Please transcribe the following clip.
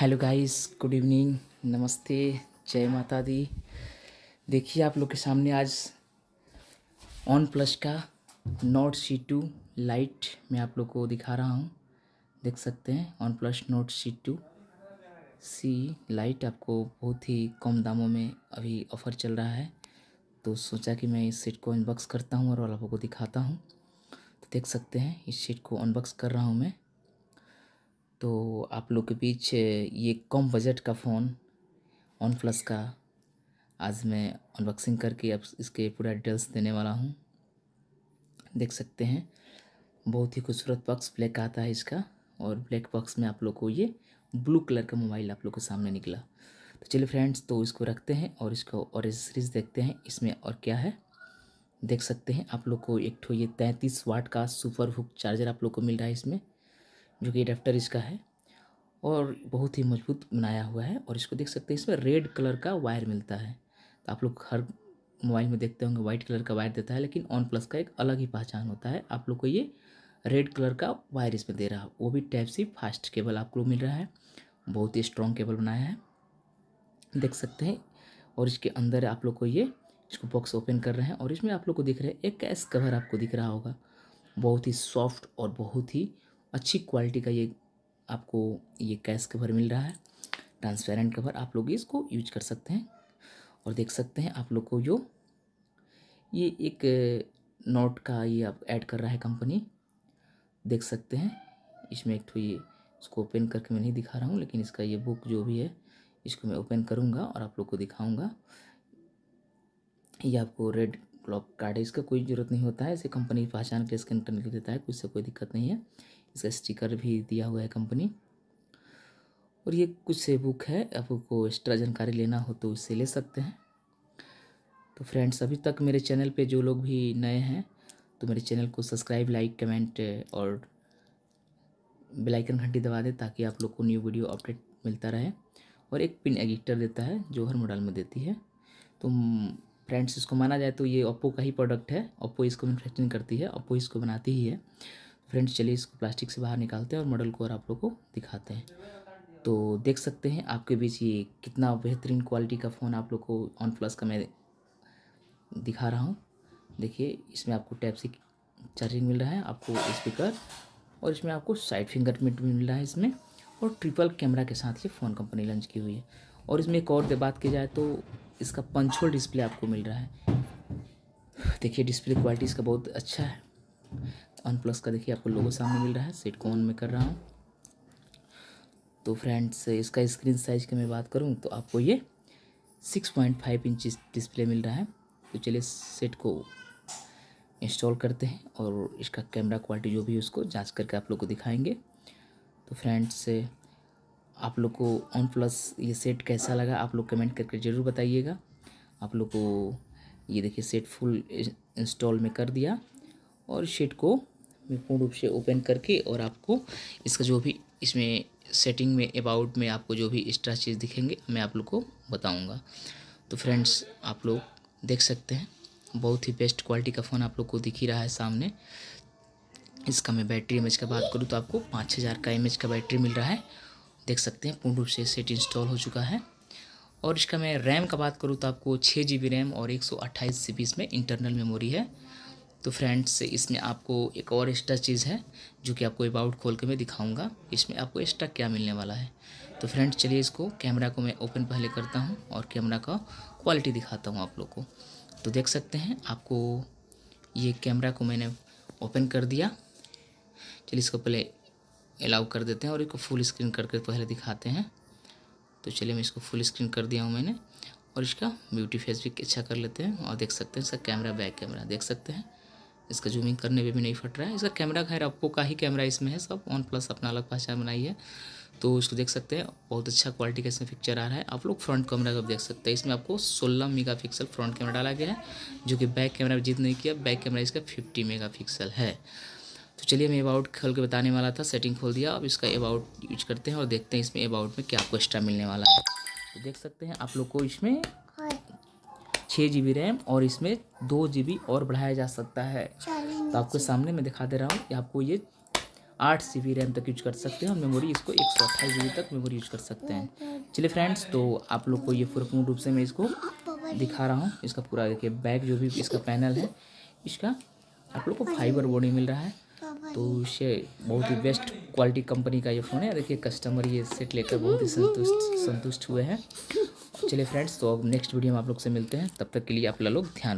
hello guys good evening नमस्ते जय माता दी देखिए आप लोग के सामने आज ऑन प्लस का नोट सी टू लाइट मैं आप लोग को दिखा रहा हूँ देख सकते हैं OnePlus Nord C two C Lite आपको बहुत ही कम दामों में अभी ऑफ़र चल रहा है तो सोचा कि मैं इस सेट को अनबॉक्स करता हूँ और आप लोगों को दिखाता हूँ तो देख सकते हैं इस सेट को अनबॉक्स कर रहा हूँ मैं तो आप लोग के बीच ये कम बजट का फ़ोन वन प्लस का आज मैं अनबॉक्सिंग करके अब इसके पूरा डिटेल्स देने वाला हूँ देख सकते हैं बहुत ही खूबसूरत बॉक्स ब्लैक आता है इसका और ब्लैक बॉक्स में आप लोग को ये ब्लू कलर का मोबाइल आप लोग के सामने निकला तो चलिए फ्रेंड्स तो इसको रखते हैं और इसको और सीरीज देखते हैं इसमें और क्या है देख सकते हैं आप लोग को एक ठो ये तैंतीस वाट का सुपर हुक चार्जर आप लोग को मिल रहा है इसमें जो कि एडेप्टर इसका है और बहुत ही मजबूत बनाया हुआ है और इसको देख सकते हैं इसमें रेड कलर का वायर मिलता है तो आप लोग हर मोबाइल में देखते होंगे वाइट कलर का वायर देता है लेकिन ऑन प्लस का एक अलग ही पहचान होता है आप लोग को ये रेड कलर का वायर इसमें दे रहा है वो भी टाइप सी फास्ट केबल लोग मिल रहा है बहुत ही स्ट्रॉन्ग केबल बनाया है देख सकते हैं और इसके अंदर आप लोग को ये इसको बॉक्स ओपन कर रहे हैं और इसमें आप लोग को दिख रहा है एक कैश कवर आपको दिख रहा होगा बहुत ही सॉफ्ट और बहुत ही अच्छी क्वालिटी का ये आपको ये कैश कवर मिल रहा है ट्रांसपेरेंट कवर आप लोग इसको यूज कर सकते हैं और देख सकते हैं आप लोग को जो ये एक नोट का ये आप ऐड कर रहा है कंपनी देख सकते हैं इसमें एक तो ये इसको ओपन करके मैं नहीं दिखा रहा हूँ लेकिन इसका ये बुक जो भी है इसको मैं ओपन करूँगा और आप लोग को दिखाऊँगा ये आपको रेड क्लॉक कार्ड है इसका कोई ज़रूरत नहीं होता है इसे कंपनी पहचान के स्कैन करने के देता है कुछ से कोई दिक्कत नहीं है इसका स्टिकर भी दिया हुआ है कंपनी और ये कुछ से बुक है आपको एक्स्ट्रा जानकारी लेना हो तो उससे ले सकते हैं तो फ्रेंड्स अभी तक मेरे चैनल पे जो लोग भी नए हैं तो मेरे चैनल को सब्सक्राइब लाइक कमेंट और बेलाइकन घंटी दबा दें ताकि आप लोग को न्यू वीडियो अपडेट मिलता रहे और एक पिन एडिटर देता है जो हर मॉडल में देती है तो फ्रेंड्स इसको माना जाए तो ये ओप्पो का ही प्रोडक्ट है ओप्पो इसको मैनुफैक्चरिंग करती है ओप्पो इसको बनाती ही है फ्रेंड्स चलिए इसको प्लास्टिक से बाहर निकालते हैं और मॉडल को और आप लोग को दिखाते हैं तो देख सकते हैं आपके बीच ये कितना बेहतरीन क्वालिटी का फ़ोन आप लोग को ऑन प्लस का मैं दिखा रहा हूँ देखिए इसमें आपको टैप से चार्जिंग मिल रहा है आपको स्पीकर और इसमें आपको साइड फिंगरप्रिंट भी मिल रहा है इसमें और ट्रिपल कैमरा के साथ ये फ़ोन कंपनी लॉन्च की हुई है और इसमें एक और बात की जाए तो इसका पंचोल डिस्प्ले आपको मिल रहा है देखिए डिस्प्ले क्वालिटी इसका बहुत अच्छा है वन प्लस का देखिए आपको लोगों सामने मिल रहा है सेट को ऑन में कर रहा हूँ तो फ्रेंड्स इसका स्क्रीन साइज़ की मैं बात करूँ तो आपको ये six point five inch display मिल रहा है तो चलिए सेट को इंस्टॉल करते हैं और इसका कैमरा क्वालिटी जो भी उसको जांच करके आप लोग को दिखाएंगे तो फ्रेंड्स आप लोग को वन प्लस ये सेट कैसा लगा आप लोग कमेंट करके ज़रूर बताइएगा आप लोग को ये देखिए सेट फुल इंस्टॉल में कर दिया और सेट को में पूर्ण रूप से ओपन करके और आपको इसका जो भी इसमें सेटिंग में अबाउट में आपको जो भी एक्स्ट्रा चीज़ दिखेंगे मैं आप लोग को बताऊँगा तो फ्रेंड्स आप लोग देख सकते हैं बहुत ही बेस्ट क्वालिटी का फ़ोन आप लोग को दिख ही रहा है सामने इसका मैं बैटरी एम का बात करूँ तो आपको पाँच हज़ार का एम का बैटरी मिल रहा है देख सकते हैं पूर्ण रूप से सेट इंस्टॉल हो चुका है और इसका मैं रैम का बात करूँ तो आपको छः जी रैम और एक सौ अट्ठाईस इसमें इंटरनल मेमोरी है तो फ्रेंड्स इसमें आपको एक और एक्स्ट्रा चीज़ है जो कि आपको अबाउट खोल के मैं दिखाऊंगा इसमें आपको एक्स्ट्रा क्या मिलने वाला है तो फ्रेंड्स चलिए इसको कैमरा को मैं ओपन पहले करता हूँ और कैमरा का क्वालिटी दिखाता हूँ आप लोग को तो देख सकते हैं आपको ये कैमरा को मैंने ओपन कर दिया चलिए इसको पहले अलाउ कर देते हैं और इसको फुल स्क्रीन करके पहले दिखाते हैं तो चलिए मैं इसको फुल स्क्रीन कर दिया हूँ मैंने और इसका ब्यूटी फेस भी अच्छा कर लेते हैं और देख सकते हैं इसका कैमरा बैक कैमरा देख सकते हैं इसका जूमिंग करने में भी नहीं फट रहा है इसका कैमरा खैर ओप्पो का ही कैमरा इसमें है सब वन प्लस अपना अलग पहचान बनाई है तो इसको देख सकते हैं बहुत अच्छा क्वालिटी का इसमें पिक्चर आ रहा है आप लोग फ्रंट कैमरा का देख सकते हैं इसमें आपको 16 मेगापिक्सल फ्रंट कैमरा डाला गया है जो कि बैक कैमरा जीत नहीं किया बैक कैमरा इसका 50 मेगापिक्सल है तो चलिए मैं अबाउट खोल के बताने वाला था सेटिंग खोल दिया अब इसका अबाउट यूज करते हैं और देखते हैं इसमें अबाउट में क्या आपको एक्स्ट्रा मिलने वाला है तो देख सकते हैं आप लोग को इसमें छः जी बी रैम और इसमें दो जी बी और बढ़ाया जा सकता है तो आपके सामने मैं दिखा दे रहा हूँ कि आपको ये आठ जी बी रैम तक यूज कर सकते हैं और मेमोरी इसको एक सौ अट्ठाईस जी बी तक मेमोरी यूज कर सकते हैं चलिए फ्रेंड्स तो आप लोग को ये पूर्ण रूप से मैं इसको दिखा रहा हूँ इसका पूरा देखिए बैक जो भी इसका पैनल है इसका आप लोग को फाइबर हाँ बॉडी मिल रहा है तो इसे बहुत ही बेस्ट क्वालिटी कंपनी का ये फ़ोन है देखिए कस्टमर ये सेट लेकर बहुत ही संतुष्ट संतुष्ट हुए हैं चलिए फ्रेंड्स तो अब नेक्स्ट वीडियो में आप लोग से मिलते हैं तब तक के लिए आप लोग ध्यान